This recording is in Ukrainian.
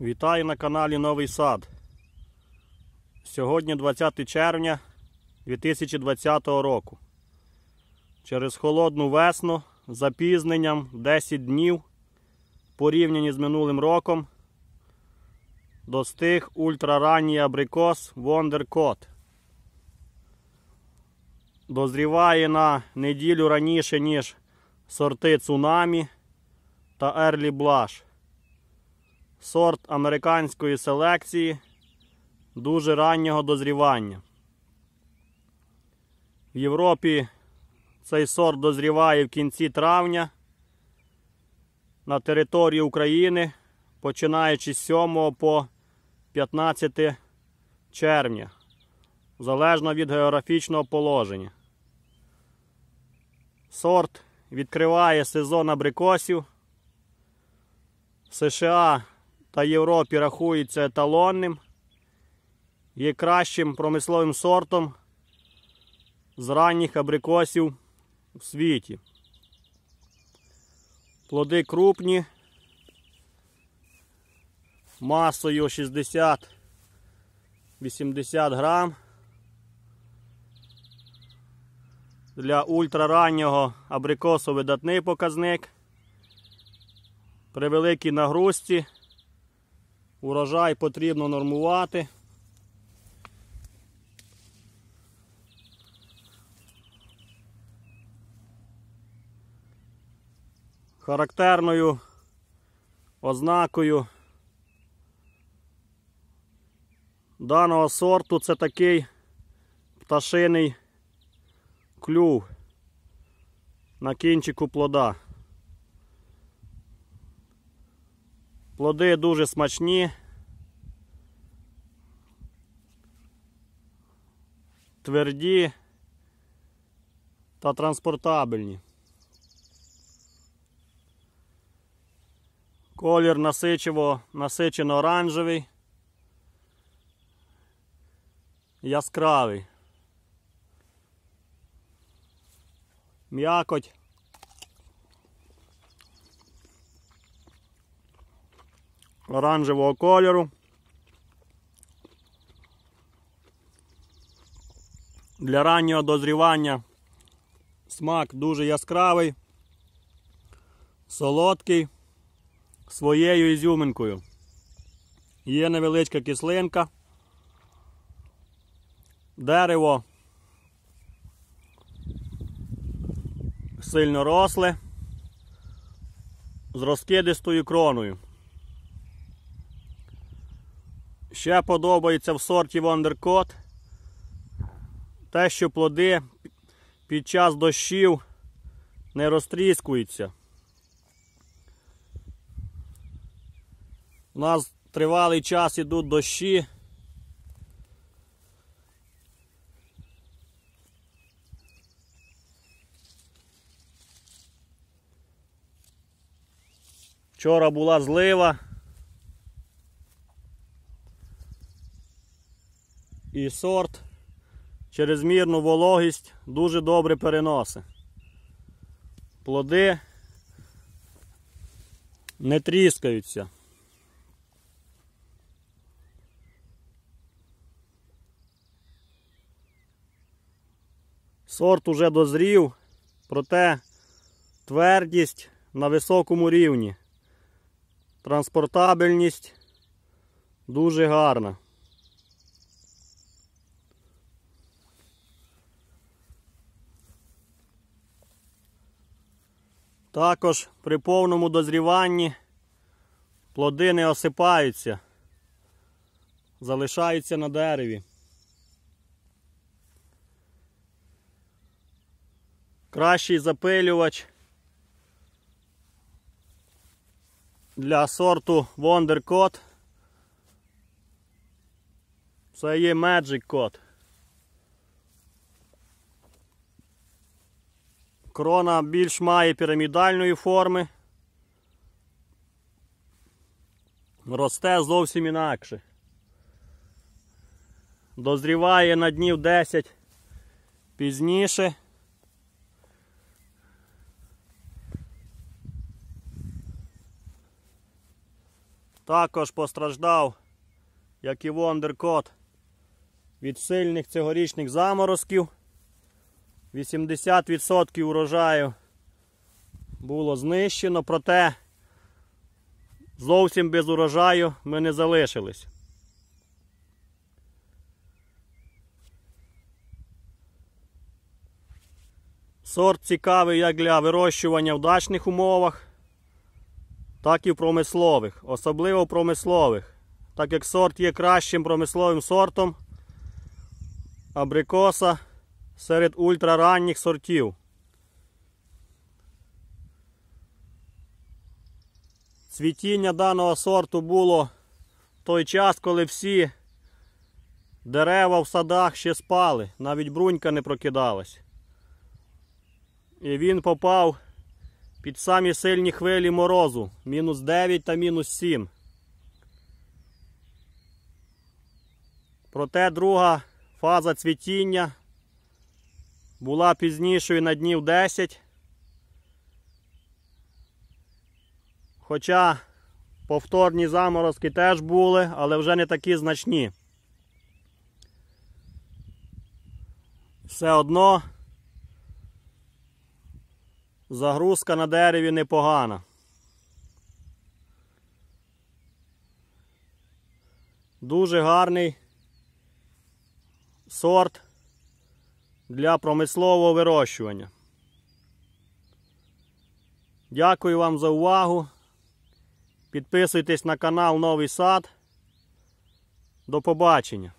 Вітаю на каналі Новий Сад. Сьогодні 20 червня 2020 року. Через холодну весну з запізненням 10 днів порівняні з минулим роком достиг ультраранній абрикос Wonder Cod. Дозріває на неділю раніше, ніж сорти цунамі та Ерлі Блаш сорт американської селекції дуже раннього дозрівання. В Європі цей сорт дозріває в кінці травня на території України, починаючи з 7 по 15 червня, залежно від географічного положення. Сорт відкриває сезон абрикосів. США та Європі рахується еталонним, є кращим промисловим сортом з ранніх абрикосів в світі. Плоди крупні, масою 60-80 грам. Для ультрараннього абрикосу видатний показник. При великій нагрузці Урожай потрібно нормувати. Характерною ознакою даного сорту це такий пташиний клюв на кінчику плода. Плоди дуже смачні. Тверді та транспортабельні. Колір насичево, насичено оранжевий, яскравий. М'якоть оранжевого кольору. Для раннього дозрівання смак дуже яскравий, солодкий, своєю ізюминкою. Є невеличка кислинка. Дерево сильно росле з розкидистою кроною. Ще подобається в сорті Вандеркот. Те, що плоди під час дощів не розтріскуються. У нас тривалий час йдуть дощі. Вчора була злива. і сорт через мірну вологість дуже добре переносить. Плоди не тріскаються. Сорт уже дозрів, проте твердість на високому рівні, транспортабельність дуже гарна. Також при повному дозріванні плоди не осипаються, залишаються на дереві. Кращий запилювач для сорту Wonder Cod це є Magic Cod. Крона більш має пірамідальної форми. Росте зовсім інакше. Дозріває на днів 10 пізніше. Також постраждав, як і Вондеркот, від сильних цьогорічних заморозків. 80% урожаю було знищено, проте зовсім без урожаю ми не залишились. Сорт цікавий як для вирощування в дачних умовах, так і в промислових, особливо в промислових. Так як сорт є кращим промисловим сортом абрикоса серед ультраранніх сортів. Цвітіння даного сорту було в той час, коли всі дерева в садах ще спали, навіть брунька не прокидалась. І він попав під самі сильні хвилі морозу, мінус 9 та мінус 7. Проте друга фаза цвітіння була пізнішою на днів 10. Хоча повторні заморозки теж були, але вже не такі значні. Все одно загрузка на дереві непогана. Дуже гарний сорт для промислового вирощування. Дякую вам за увагу. Підписуйтесь на канал Новий Сад. До побачення!